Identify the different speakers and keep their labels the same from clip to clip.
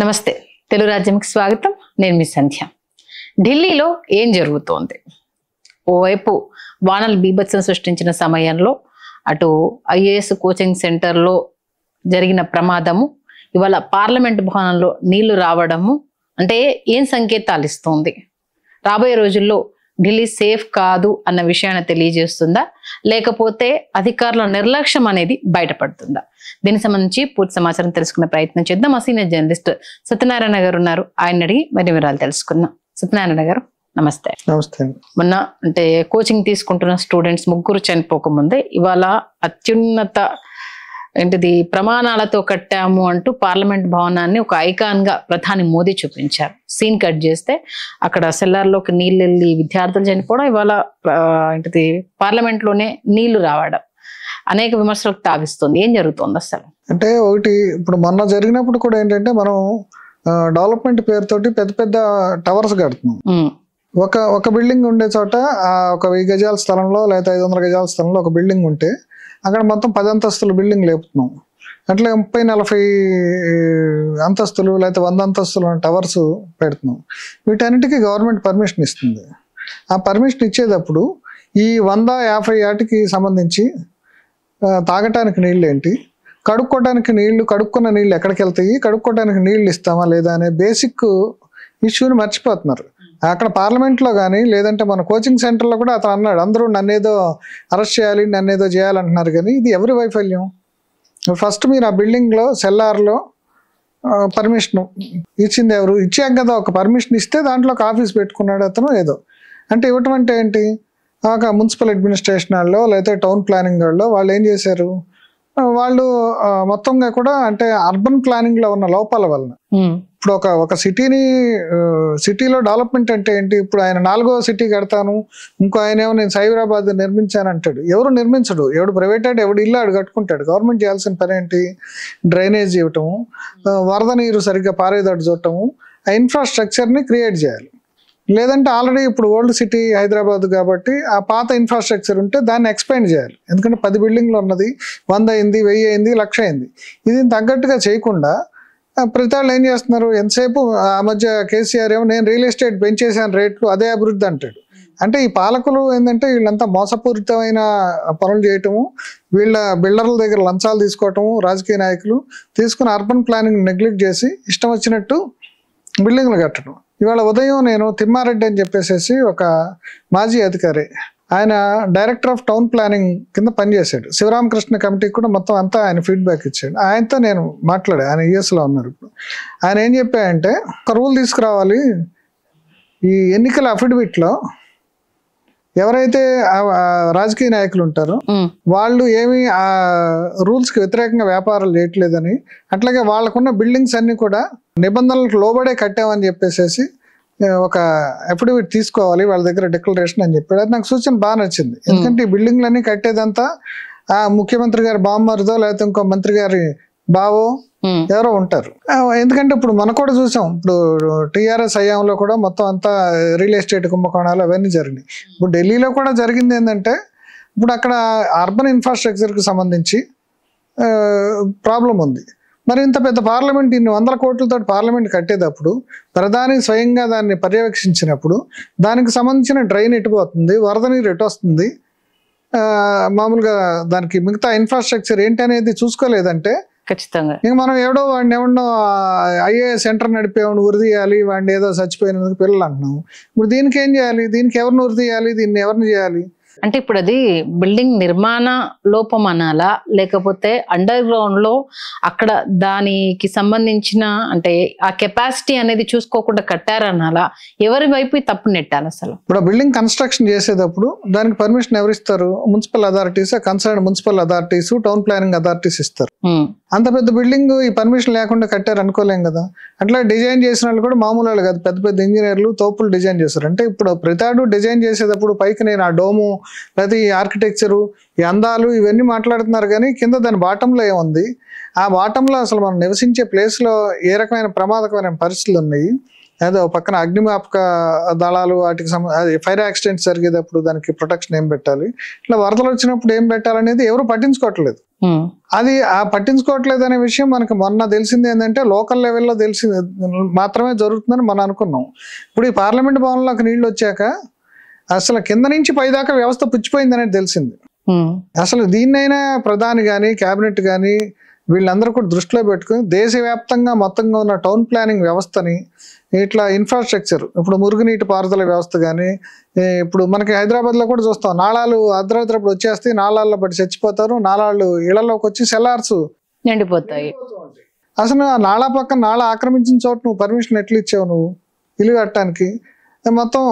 Speaker 1: నమస్తే తెలుగు రాజ్యంకి స్వాగతం నేను మీ సంధ్య ఢిల్లీలో ఏం జరుగుతోంది ఓవైపు వానలు బీభత్సం సృష్టించిన సమయంలో అటు ఐఏఎస్ కోచింగ్ సెంటర్లో జరిగిన ప్రమాదము ఇవాళ పార్లమెంట్ భవనంలో నీళ్లు రావడము అంటే ఏం సంకేతాలు ఇస్తుంది రాబోయే రోజుల్లో ఢిల్లీ సేఫ్ కాదు అన్న విషయాన్ని తెలియజేస్తుందా లేకపోతే అధికారుల నిర్లక్ష్యం అనేది బయటపడుతుందా దీనికి సంబంధించి పూర్తి సమాచారం తెలుసుకునే ప్రయత్నం చేద్దాం మా సీనియర్ జర్నలిస్ట్ సత్యనారాయణ గారు ఉన్నారు ఆయన అడిగి మరి వివరాలు తెలుసుకుందాం సత్యనారాయణ గారు నమస్తే నమస్తే మొన్న అంటే కోచింగ్ తీసుకుంటున్న స్టూడెంట్స్ ముగ్గురు చనిపోకముందే ఇవాళ అత్యున్నత ఏంటిది ప్రమాణాలతో కట్టాము అంటూ పార్లమెంట్ భవనాన్ని ఒక ఐకాన్ గా ప్రధాని మోదీ చూపించారు సీన్ కట్ చేస్తే అక్కడ సెల్లార్లోకి నీళ్ళు వెళ్ళి విద్యార్థులు చనిపోవడం ఇవాళ ఏంటిది పార్లమెంట్లోనే నీళ్లు రావడం అనేక విమర్శలకు తావిస్తుంది ఏం జరుగుతుంది అసలు
Speaker 2: అంటే ఒకటి ఇప్పుడు మొన్న జరిగినప్పుడు కూడా ఏంటంటే మనం డెవలప్మెంట్ పేరుతోటి పెద్ద పెద్ద టవర్స్ కడుతున్నాం ఒక ఒక బిల్డింగ్ ఉండే చోట ఒక వెయ్యి గజాల స్థలంలో లేదా ఐదు వందల గజాల స్థలంలో ఒక బిల్డింగ్ ఉంటే అక్కడ మొత్తం పది అంతస్తుల బిల్డింగ్ లేపుతున్నాం అట్లా ముప్పై నలభై అంతస్తులు లేకపోతే వంద అంతస్తులు టవర్స్ పెడుతున్నాం వీటన్నిటికీ గవర్నమెంట్ పర్మిషన్ ఇస్తుంది ఆ పర్మిషన్ ఇచ్చేటప్పుడు ఈ వంద యాభై ఆటికి సంబంధించి తాగటానికి నీళ్ళు ఏంటి కడుక్కోటానికి నీళ్లు కడుక్కున్న నీళ్ళు ఎక్కడికి వెళ్తాయి కడుక్కోవడానికి నీళ్ళు ఇస్తామా లేదా అనే బేసిక్ ఇష్యూని మర్చిపోతున్నారు అక్కడ పార్లమెంట్లో కానీ లేదంటే మన కోచింగ్ సెంటర్లో కూడా అతను అన్నాడు అందరూ నన్నేదో అరెస్ట్ చేయాలి నన్నేదో చేయాలంటున్నారు కానీ ఇది ఎవరి వైఫల్యం ఫస్ట్ మీరు ఆ బిల్డింగ్లో సెల్లార్లో పర్మిషన్ ఇచ్చింది ఎవరు ఇచ్చాక కదా ఒక పర్మిషన్ ఇస్తే దాంట్లో ఒక ఆఫీస్ పెట్టుకున్నాడు అతను ఏదో అంటే ఇవ్వటం అంటే ఏంటి ఒక మున్సిపల్ అడ్మినిస్ట్రేషన్ వాళ్ళు లేకపోతే టౌన్ ప్లానింగ్ వాళ్ళు వాళ్ళు ఏం చేశారు వాళ్ళు మొత్తంగా కూడా అంటే అర్బన్ ప్లానింగ్ లో ఉన్న లోపాల వలన ఇప్పుడు ఒక ఒక సిటీని సిటీలో డెవలప్మెంట్ అంటే ఏంటి ఇప్పుడు ఆయన నాలుగో సిటీ కడతాను ఇంకో ఆయన ఏమో నేను సైబరాబాద్ నిర్మించాను అంటాడు ఎవరు నిర్మించడు ఎవడు ప్రైవేటెడ్ ఎవడు ఇల్లు ఆడు కట్టుకుంటాడు గవర్నమెంట్ చేయాల్సిన పని ఏంటి డ్రైనేజ్ ఇవ్వటము వరద నీరు సరిగ్గా పారేదాడు చూడటము ఆ ఇన్ఫ్రాస్ట్రక్చర్ని క్రియేట్ చేయాలి లేదంటే ఆల్రెడీ ఇప్పుడు ఓల్డ్ సిటీ హైదరాబాద్ కాబట్టి ఆ పాత ఇన్ఫ్రాస్ట్రక్చర్ ఉంటే దాన్ని ఎక్స్పెండ్ చేయాలి ఎందుకంటే పది బిల్డింగ్లు ఉన్నది వంద అయింది వెయ్యి అయింది లక్ష అయింది ఇది తగ్గట్టుగా చేయకుండా ప్రతి వాళ్ళు ఏం చేస్తున్నారు ఎంతసేపు ఆ మధ్య కేసీఆర్ ఏమో నేను రియల్ ఎస్టేట్ పెంచేసాను రేట్లు అదే అభివృద్ధి అంటాడు అంటే ఈ పాలకులు ఏంటంటే వీళ్ళంతా మోసపూరితమైన పనులు చేయటము వీళ్ళ బిల్డర్ల దగ్గర లంచాలు తీసుకోవటము రాజకీయ నాయకులు తీసుకుని అర్బన్ ప్లానింగ్ నెగ్లెక్ట్ చేసి ఇష్టం వచ్చినట్టు బిల్డింగ్లు కట్టడం ఇవాళ ఉదయం నేను తిమ్మారెడ్డి అని చెప్పేసేసి ఒక మాజీ అధికారి ఆయన డైరెక్టర్ ఆఫ్ టౌన్ ప్లానింగ్ కింద పనిచేశాడు శివరామకృష్ణ కమిటీకి కూడా మొత్తం అంతా ఆయన ఫీడ్బ్యాక్ ఇచ్చాడు ఆయనతో నేను మాట్లాడా ఆయన యుఎస్లో ఉన్నారు ఇప్పుడు ఆయన ఏం చెప్పాయంటే ఒక రూల్ తీసుకురావాలి ఈ ఎన్నికల అఫిడవిట్లో ఎవరైతే రాజకీయ నాయకులు ఉంటారో వాళ్ళు ఏమి ఆ రూల్స్కి వ్యతిరేకంగా వ్యాపారాలు చేయట్లేదని అట్లాగే వాళ్ళకున్న బిల్డింగ్స్ అన్నీ కూడా నిబంధనలకు లోబడే కట్టామని చెప్పేసి ఒక అఫిడవిట్ తీసుకోవాలి వాళ్ళ దగ్గర డిక్లరేషన్ అని చెప్పాడు అది నాకు సూచన బాగా నచ్చింది ఎందుకంటే ఈ బిల్డింగ్లన్నీ కట్టేదంతా ఆ ముఖ్యమంత్రి గారి బామ్మారుదో లేకపోతే ఇంకో మంత్రి గారి బావో ఎవరో ఉంటారు ఎందుకంటే ఇప్పుడు మనం కూడా చూసాం ఇప్పుడు టీఆర్ఎస్ అయ్యాంలో కూడా మొత్తం అంతా రియల్ ఎస్టేట్ కుంభకోణాలు అవన్నీ జరిగినాయి ఇప్పుడు ఢిల్లీలో కూడా జరిగింది ఏంటంటే ఇప్పుడు అక్కడ అర్బన్ ఇన్ఫ్రాస్ట్రక్చర్కి సంబంధించి ప్రాబ్లం ఉంది మరి ఇంత పెద్ద పార్లమెంట్ ఇన్ని వందల కోట్లతో పార్లమెంట్ కట్టేటప్పుడు ప్రధాని స్వయంగా దాన్ని పర్యవేక్షించినప్పుడు దానికి సంబంధించిన డ్రైన్ ఎటుపోతుంది వరద నీరు ఎటు వస్తుంది మామూలుగా దానికి మిగతా ఇన్ఫ్రాస్ట్రక్చర్ ఏంటి అనేది చూసుకోలేదంటే ఖచ్చితంగా ఇంక మనం ఎవడో వాడిని ఎవడో ఐఏఎస్ సెంటర్ నడిపేవాడిని ఉరిదీయాలి వాడిని ఏదో చచ్చిపోయినందుకు పిల్లలు అంటున్నాం ఇప్పుడు దీనికి ఏం చేయాలి దీనికి ఎవరిని
Speaker 1: ఉరిదీయాలి దీన్ని ఎవరిని చేయాలి అంటే ఇప్పుడు అది బిల్డింగ్ నిర్మాణ లోపం అనాలా లేకపోతే అండర్ గ్రౌండ్ లో అక్కడ దానికి సంబంధించిన అంటే ఆ కెపాసిటీ అనేది చూసుకోకుండా కట్టారనాలా ఎవరి వైపు తప్పు నెట్టాలి అసలు
Speaker 2: ఇప్పుడు బిల్డింగ్ కన్స్ట్రక్షన్ చేసేటప్పుడు దానికి పర్మిషన్ ఎవరిస్తారు municipal authorities concern municipal authorities town planning authorities ఇస్తారు అంత పెద్ద బిల్డింగ్ ఈ పర్మిషన్ లేకుండా కట్టారు అనుకోలేం కదా అట్లా డిజైన్ చేసిన వాళ్ళు కూడా మామూలు కాదు పెద్ద పెద్ద ఇంజనీర్లు తోపులు డిజైన్ చేస్తారు అంటే ఇప్పుడు ప్రతాడు డిజైన్ చేసేటప్పుడు పైకి నేను ఆ డోము లేకపోతే ఈ ఆర్కిటెక్చరు ఈ అందాలు ఇవన్నీ మాట్లాడుతున్నారు కానీ కింద దాని బాటంలో ఏముంది ఆ బాటంలో అసలు మనం నివసించే ప్లేస్లో ఏ రకమైన ప్రమాదకమైన పరిస్థితులు ఉన్నాయి అదే పక్కన అగ్నిమాపక దళాలు వాటికి సంబంధ ఫైర్ యాక్సిడెంట్స్ జరిగేటప్పుడు దానికి ప్రొటెక్షన్ ఏం పెట్టాలి ఇట్లా వరదలు వచ్చినప్పుడు ఏం పెట్టాలనేది ఎవరు పట్టించుకోవట్లేదు అది ఆ పట్టించుకోవట్లేదు అనే విషయం మనకి మొన్న తెలిసింది ఏంటంటే లోకల్ లెవెల్లో తెలిసింది మాత్రమే జరుగుతుందని మనం అనుకున్నాం ఇప్పుడు ఈ పార్లమెంట్ భవన్లోకి నీళ్ళు వచ్చాక అసలు కింద నుంచి పైదాకా వ్యవస్థ పుచ్చిపోయింది అనేది తెలిసింది అసలు దీన్నైనా ప్రధాని కానీ కేబినెట్ కానీ వీళ్ళందరూ కూడా దృష్టిలో పెట్టుకుని దేశవ్యాప్తంగా మొత్తంగా ఉన్న టౌన్ ప్లానింగ్ వ్యవస్థని ఇట్లా ఇన్ఫ్రాస్ట్రక్చర్ ఇప్పుడు మురుగునీటి పారుదల వ్యవస్థ కానీ ఇప్పుడు మనకి హైదరాబాద్లో కూడా చూస్తాం నాళాలు అర్ధరాత్రిప్పుడు వచ్చేస్తే నాళాల్లో పడి చచ్చిపోతారు నాళాలు ఇళ్లలోకి వచ్చి సెల్లార్స్
Speaker 1: నిండిపోతాయి
Speaker 2: అసలు ఆ నాళా పక్కన నాళ ఆక్రమించిన చోట నువ్వు పర్మిషన్ ఎట్లు ఇచ్చావు నువ్వు ఇల్లు కట్టడానికి మొత్తం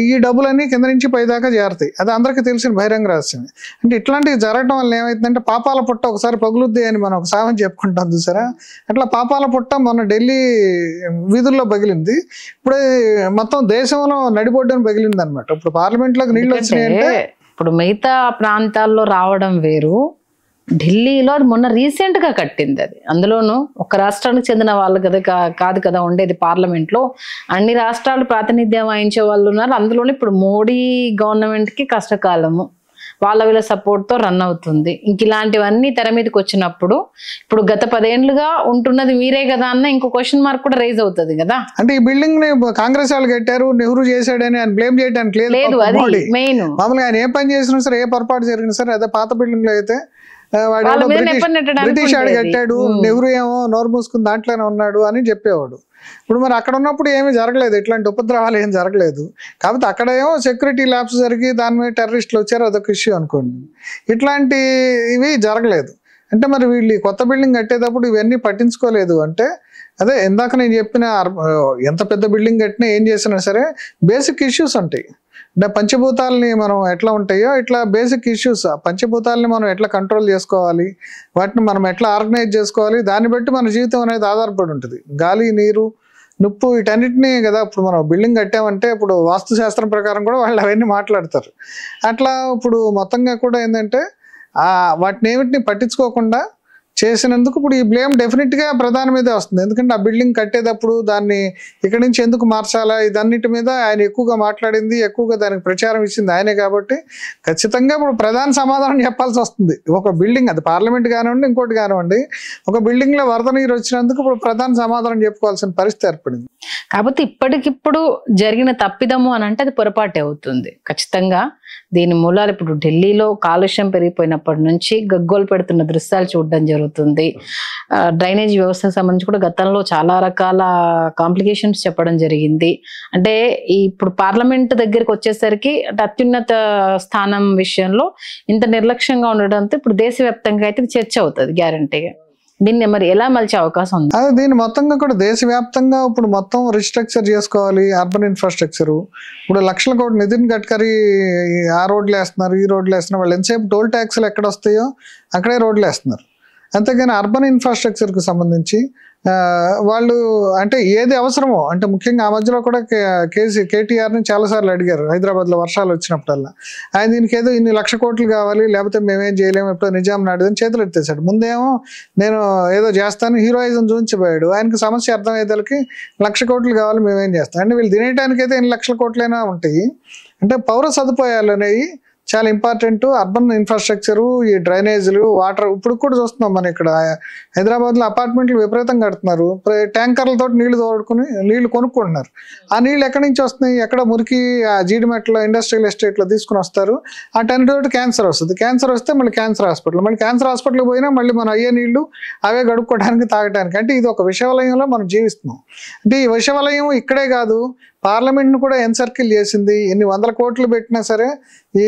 Speaker 2: ఈ డబ్బులన్నీ కింద నుంచి పైదాకా చేరుతాయి అది అందరికీ తెలిసిన బహిరంగ రహస్యం అంటే ఇట్లాంటివి జరగడం వల్ల ఏమైతుందంటే పాపాల పుట్ట ఒకసారి పగులుద్ది అని మనం ఒక సాహం చెప్పుకుంటాం చూసారా అట్లా పాపాల పుట్ట మొన్న ఢిల్లీ వీధుల్లో పగిలింది ఇప్పుడు మొత్తం దేశంలో నడిపోవడం పగిలింది అనమాట ఇప్పుడు
Speaker 1: పార్లమెంట్లోకి నీళ్ళు వచ్చినాయి అంటే ఇప్పుడు మిగతా ప్రాంతాల్లో రావడం వేరు ఢిల్లీలో మొన్న రీసెంట్గా కట్టింది అది అందులోనూ ఒక రాష్ట్రానికి చెందిన వాళ్ళు కదా కాదు కదా ఉండేది పార్లమెంట్లో అన్ని రాష్ట్రాలు ప్రాతినిధ్యం వహించే వాళ్ళు ఉన్నారు అందులోనే ఇప్పుడు మోడీ గవర్నమెంట్కి కష్టకాలము వాళ్ళ వీళ్ళ సపోర్ట్తో రన్ అవుతుంది ఇంక ఇలాంటివన్నీ తెర మీదకి వచ్చినప్పుడు ఇప్పుడు గత పదేళ్లుగా ఉంటున్నది మీరే కదా అన్న ఇంకో క్వశ్చన్ మార్క్ కూడా రైజ్ అవుతుంది కదా అంటే
Speaker 2: ఈ బిల్డింగ్ ని కాంగ్రెస్ వాళ్ళు కట్టారు నెహ్రూ చేశాడని ఆయన బ్లేమ్
Speaker 1: చేయడానికి లేదు అది మెయిన్
Speaker 2: మామూలుగా ఆయన ఏ పని చేసినా సరే ఏ పొరపాటు జరిగినా సరే అదే పాత బిల్డింగ్ లో అయితే వాడు బ్రిటిష్ ఆడు కట్టాడు నెహ్రూ ఏమో నోరు మూసుకుని దాంట్లోనే ఉన్నాడు అని చెప్పేవాడు ఇప్పుడు మరి అక్కడ ఉన్నప్పుడు ఏమీ జరగలేదు ఇట్లాంటి ఉపద్రవాలు ఏం జరగలేదు కాకపోతే ఏమో సెక్యూరిటీ ల్యాబ్స్ జరిగి దాని మీద టెర్రరిస్టులు వచ్చారు అదొక ఇష్యూ అనుకోండి ఇట్లాంటి ఇవి జరగలేదు అంటే మరి వీళ్ళు కొత్త బిల్డింగ్ కట్టేటప్పుడు ఇవన్నీ పట్టించుకోలేదు అంటే అదే ఇందాక నేను చెప్పిన ఎంత పెద్ద బిల్డింగ్ కట్టినా ఏం చేసినా సరే బేసిక్ ఇష్యూస్ ఉంటాయి అంటే పంచభూతాలని మనం ఎట్లా ఉంటాయో ఇట్లా బేసిక్ ఇష్యూస్ పంచభూతాలని మనం ఎట్లా కంట్రోల్ చేసుకోవాలి వాటిని మనం ఎట్లా ఆర్గనైజ్ చేసుకోవాలి దాన్ని బట్టి మన జీవితం అనేది ఆధారపడి ఉంటుంది గాలి నీరు నుప్పు వీటన్నిటినీ కదా ఇప్పుడు మనం బిల్డింగ్ కట్టామంటే ఇప్పుడు వాస్తుశాస్త్రం ప్రకారం కూడా వాళ్ళు అవన్నీ మాట్లాడతారు అట్లా ఇప్పుడు మొత్తంగా కూడా ఏంటంటే వాటిని ఏమిటిని పట్టించుకోకుండా చేసినందుకు ఇప్పుడు ఈ బ్లేమ్ డెఫినెట్గా ప్రధాన మీదే వస్తుంది ఎందుకంటే ఆ బిల్డింగ్ కట్టేటప్పుడు దాన్ని ఇక్కడి నుంచి ఎందుకు మార్చాలా ఇదన్నిటి మీద ఆయన ఎక్కువగా మాట్లాడింది ఎక్కువగా దానికి ప్రచారం ఇచ్చింది ఆయనే కాబట్టి ఖచ్చితంగా ఇప్పుడు ప్రధాన సమాధానం చెప్పాల్సి వస్తుంది ఒక బిల్డింగ్ అది పార్లమెంట్ కానివ్వండి ఇంకోటి కానివ్వండి ఒక బిల్డింగ్లో వరద నీరు వచ్చినందుకు ఇప్పుడు ప్రధాన సమాధానం చెప్పుకోవాల్సిన
Speaker 1: పరిస్థితి ఏర్పడింది కాబట్టి ఇప్పటికిప్పుడు జరిగిన తప్పిదము అని అంటే అది పొరపాటే అవుతుంది ఖచ్చితంగా దీని మూలాలు ఇప్పుడు ఢిల్లీలో కాలుష్యం పెరిగిపోయినప్పటి నుంచి గగ్గోలు పెడుతున్న దృశ్యాలు చూడడం జరుగుతుంది జరుగుతుంది డ్రైనేజ్ వ్యవస్థకు సంబంధించి కూడా గతంలో చాలా రకాల కాంప్లికేషన్స్ చెప్పడం జరిగింది అంటే ఇప్పుడు పార్లమెంట్ దగ్గరికి వచ్చేసరికి అంటే అత్యున్నత స్థానం విషయంలో ఇంత నిర్లక్ష్యంగా ఉండడంతో ఇప్పుడు దేశవ్యాప్తంగా అయితే చర్చ అవుతుంది గ్యారంటీగా దీన్ని మరి ఎలా మలిచే అవకాశం ఉంది అదే
Speaker 2: దీన్ని మొత్తంగా కూడా దేశవ్యాప్తంగా ఇప్పుడు మొత్తం రిస్ట్రక్చర్ చేసుకోవాలి అర్బన్ ఇన్ఫ్రాస్ట్రక్చర్ ఇప్పుడు లక్షల కోటి నితిన్ గడ్కరీ ఆ రోడ్లు వేస్తున్నారు ఈ రోడ్లు వేస్తున్నారు వాళ్ళు ఎంతసేపు టోల్ ట్యాక్స్లు ఎక్కడ వస్తాయో అక్కడే రోడ్లు వేస్తున్నారు అంతేగాని అర్బన్ ఇన్ఫ్రాస్ట్రక్చర్కి సంబంధించి వాళ్ళు అంటే ఏది అవసరమో అంటే ముఖ్యంగా ఆ మధ్యలో కూడా కేసీ కేటీఆర్ని చాలాసార్లు అడిగారు హైదరాబాద్లో వర్షాలు వచ్చినప్పుడల్లా ఆయన దీనికి ఏదో ఇన్ని లక్ష కోట్లు కావాలి లేకపోతే మేమేం చేయలేము ఎప్పుడో నిజాం నాడుదని చేతులు ఎత్తేసాడు ముందేమో నేను ఏదో చేస్తాను హీరోయిజం చూపించిపోయాడు ఆయనకు సమస్య అర్థమయ్యేదానికి లక్ష కోట్లు కావాలి మేమేం చేస్తాం అంటే వీళ్ళు అయితే ఎన్ని లక్షల కోట్లైనా ఉంటాయి అంటే పౌర సదుపాయాలు అనేవి చాలా ఇంపార్టెంట్ అర్బన్ ఇన్ఫ్రాస్ట్రక్చరు ఈ డ్రైనేజీలు వాటర్ ఇప్పుడు కూడా చూస్తున్నాం మనం ఇక్కడ హైదరాబాద్లో అపార్ట్మెంట్లు విపరీతంగా కడుతున్నారు ట్యాంకర్లతో నీళ్లు తోడుకుని నీళ్లు కొనుక్కుంటున్నారు ఆ నీళ్ళు ఎక్కడి నుంచి వస్తున్నాయి ఎక్కడ మురికి ఆ జీడిమెట్లో ఇండస్ట్రియల్ ఎస్టేట్లో తీసుకుని వస్తారు ఆ టెన్ క్యాన్సర్ వస్తుంది క్యాన్సర్ వస్తే మళ్ళీ క్యాన్సర్ హాస్పిటల్ మళ్ళీ క్యాన్సర్ హాస్పిటల్కి పోయినా మళ్ళీ మనం అయ్యే నీళ్లు అవే గడుక్కోవడానికి తాగడానికి అంటే ఇది ఒక విషవలయంలో మనం జీవిస్తున్నాం అంటే ఈ విషవలయం ఇక్కడే కాదు పార్లమెంట్ను కూడా ఎన్సర్కిల్ చేసింది ఎన్ని వందల కోట్లు పెట్టినా సరే ఈ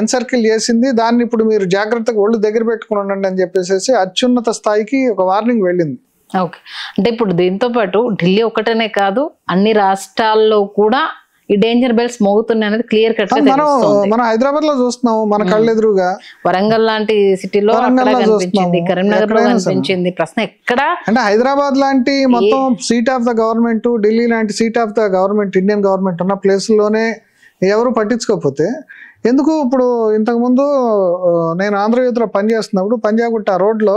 Speaker 2: ఎన్సర్కిల్ చేసింది దాన్ని ఇప్పుడు మీరు జాగ్రత్తగా ఒళ్ళు దగ్గర పెట్టుకుని ఉండండి అని
Speaker 1: చెప్పేసి అత్యున్నత స్థాయికి ఒక వార్నింగ్ వెళ్ళింది ఓకే అంటే ఇప్పుడు దీంతో పాటు ఢిల్లీ ఒకటనే కాదు అన్ని రాష్ట్రాల్లో కూడా ఈ డేంజర్ బెల్స్ మోగుతున్నాయి అనేది క్లియర్ కట్ మనం మనం
Speaker 2: హైదరాబాద్ లో చూస్తున్నాం మన కళ్ళు
Speaker 1: ఎదురుగా వరంగల్ లాంటి సిటీలో కనిపించింది కరీంనగర్ లో కనిపించింది ప్రశ్న ఎక్కడ
Speaker 2: అంటే హైదరాబాద్ లాంటి మొత్తం seat of the government Delhi లాంటి seat of the government Indian government ఉన్న ప్లేస్ లోనే ఎవరు పట్టించుకోకపోతే ఎందుకు ఇప్పుడు ఇంతకుముందు నేను ఆంధ్రజ్యోతిలో పనిచేస్తున్నప్పుడు పంజాగుట్ట రోడ్లో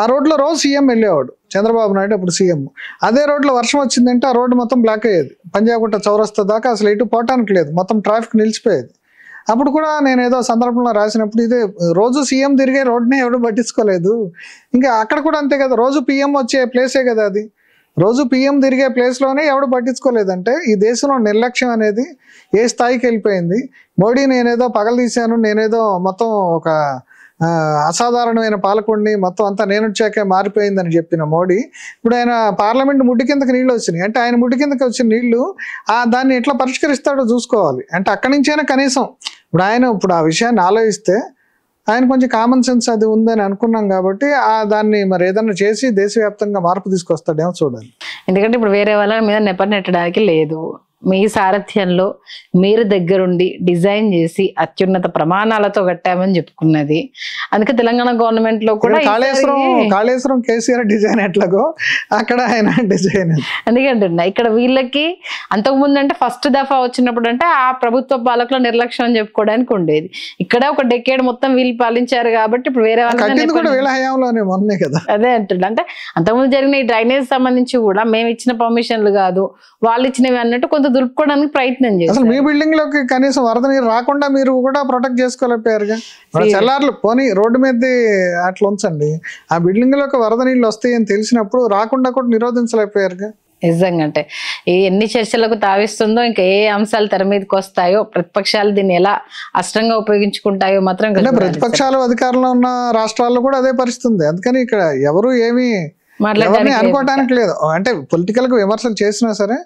Speaker 2: ఆ రోడ్లో రోజు సీఎం వెళ్ళేవాడు చంద్రబాబు నాయుడు అప్పుడు సీఎం అదే రోడ్లో వర్షం వచ్చిందంటే ఆ రోడ్డు మొత్తం బ్లాక్ అయ్యేది పంజాగుట్ట చౌరస్తా దాకా అసలు ఎటు పోవటానికి లేదు మొత్తం ట్రాఫిక్ నిలిచిపోయేది అప్పుడు కూడా నేను ఏదో సందర్భంలో రాసినప్పుడు ఇదే రోజు సీఎం తిరిగే రోడ్నే ఎవడు పట్టించుకోలేదు ఇంకా అక్కడ కూడా అంతే కదా రోజు పిఎం వచ్చే ప్లేసే కదా అది రోజు పిఎం తిరిగే ప్లేస్లోనే ఎవడు పట్టించుకోలేదంటే ఈ దేశంలో నిర్లక్ష్యం అనేది ఏ స్థాయికి వెళ్ళిపోయింది మోడీ నేనేదో పగలు తీశాను నేనేదో మొత్తం ఒక అసాధారణమైన పాలకుడిని మొత్తం అంతా నేను వచ్చాకే మారిపోయిందని చెప్పిన మోడీ ఇప్పుడు ఆయన పార్లమెంట్ ముడ్డి కిందకి నీళ్ళు వచ్చినాయి అంటే ఆయన ముడ్డి కిందకి వచ్చిన నీళ్లు ఆ దాన్ని ఎట్లా పరిష్కరిస్తాడో చూసుకోవాలి అంటే అక్కడి నుంచైనా కనీసం ఇప్పుడు ఆయన ఇప్పుడు ఆ విషయాన్ని ఆలోచిస్తే ఆయన కొంచెం కామన్ సెన్స్ అది ఉందని అనుకున్నాం కాబట్టి ఆ దాన్ని మరి ఏదన్నా చేసి దేశవ్యాప్తంగా మార్పు తీసుకొస్తాడేమో చూడాలి
Speaker 1: ఎందుకంటే ఇప్పుడు వేరే వాళ్ళ మీద నెపర్ నెట్టడానికి లేదు మీ సారథ్యంలో మీరు దగ్గరుండి డిజైన్ చేసి అత్యున్నత ప్రమాణాలతో కట్టామని చెప్పుకున్నది అందుకే తెలంగాణ గవర్నమెంట్ లో కూడా కాళేశ్వరం కాళేశ్వరం కేసీఆర్ డిజైన్ ఎట్లాగో అక్కడ ఆయన డిజైన్ అందుకంటే ఇక్కడ వీళ్ళకి అంతకు ముందు అంటే ఫస్ట్ దఫా వచ్చినప్పుడు అంటే ఆ ప్రభుత్వ పాలకుల నిర్లక్ష్యం అని చెప్పుకోవడానికి ఉండేది ఇక్కడ ఒక డెకేడ్ మొత్తం వీళ్ళు పాలించారు కాబట్టి ఇప్పుడు వేరే వాళ్ళు కదా అదే అంటుండే అంటే అంతకుముందు జరిగిన ఈ డ్రైనేజ్ సంబంధించి కూడా మేము ఇచ్చిన పర్మిషన్లు కాదు వాళ్ళు ఇచ్చినవి అన్నట్టు కొంత అంతా దులుపుకోవడానికి ప్రయత్నం చేస్తారు మీ బిల్డింగ్ లోకి కనీసం వరద
Speaker 2: నీరు రాకుండా మీరు కూడా ప్రొటెక్ట్ చేసుకోలేకపోయారుగా చెల్లార్లు పోనీ రోడ్డు మీద అట్లా ఉంచండి ఆ బిల్డింగ్ లోకి వరద నీళ్ళు వస్తాయని తెలిసినప్పుడు రాకుండా కూడా నిరోధించలేకపోయారుగా
Speaker 1: నిజంగా అంటే ఎన్ని చర్చలకు తావిస్తుందో ఇంకా ఏ అంశాలు తెర మీదకి వస్తాయో ప్రతిపక్షాలు దీన్ని ఎలా అష్టంగా ఉపయోగించుకుంటాయో మాత్రం ప్రతిపక్షాలు
Speaker 2: అధికారంలో ఉన్న రాష్ట్రాల్లో కూడా అదే పరిస్థితుంది అందుకని ఇక్కడ ఎవరు ఏమీ ఎవరిని అనుకోవడానికి లేదు అంటే పొలిటికల్ గా విమర్శలు చేసినా సరే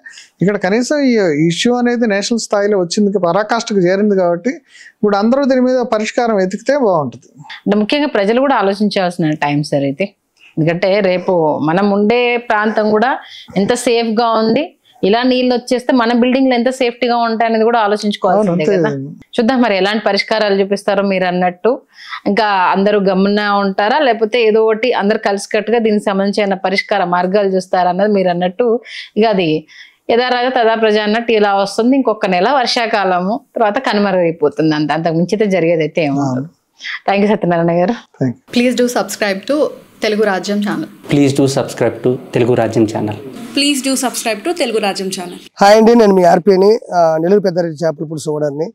Speaker 2: ఇక్కడ కనీసం ఈ ఇష్యూ అనేది నేషనల్ స్థాయిలో వచ్చింది పరాకాష్ఠకు చేరింది
Speaker 1: కాబట్టి ఇప్పుడు అందరూ దీని మీద పరిష్కారం వెతికితే బాగుంటుంది అంటే ముఖ్యంగా ప్రజలు కూడా ఆలోచించాల్సిన టైం సార్ అయితే ఎందుకంటే రేపు మనం ఉండే ప్రాంతం కూడా ఎంత సేఫ్గా ఉంది ఇలా నీళ్ళు వచ్చేస్తే మన బిల్డింగ్లు ఎంత సేఫ్టీగా అనేది కూడా ఆలోచించుకోవాల్సిందే కదా చూద్దాం మరి ఎలాంటి పరిష్కారాలు చూపిస్తారో మీరు అన్నట్టు ఇంకా అందరూ గమన ఉంటారా లేకపోతే ఏదో ఒకటి అందరు కలిసికట్టుగా దీనికి సంబంధించిన పరిష్కార మార్గాలు చూస్తారా అన్నది మీరు అన్నట్టు ఇక అది యథారాగా తదా ప్రజ అన్నట్టు ఇలా వస్తుంది ఇంకొక నెల వర్షాకాలము తర్వాత కనుమరుగైపోతుంది అంత అంతకు మించితే జరిగేది అయితే ఏమో thank you Satyanarayana garu please do subscribe to Telugu Rajyam channel
Speaker 2: please do subscribe to Telugu Rajyam channel
Speaker 1: please do subscribe to Telugu Rajyam channel
Speaker 2: hi అండి నేను మీ ఆర్పీని నెల్లూరు పెద్దరెడ్డి చేపలు పులుసు ఓనర్ని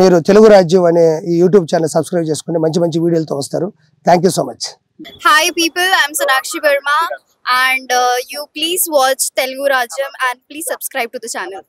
Speaker 2: మీరు తెలుగు రాజ్యం అనే ఈ యూట్యూబ్ ఛానల్ సబ్స్క్రైబ్ చేసుకుని మంచి మంచి వీడియోలతో వస్తారు thank so much
Speaker 1: hi people I'm Sonakshi Varma and you please watch Telugu Rajyam and please subscribe to the channel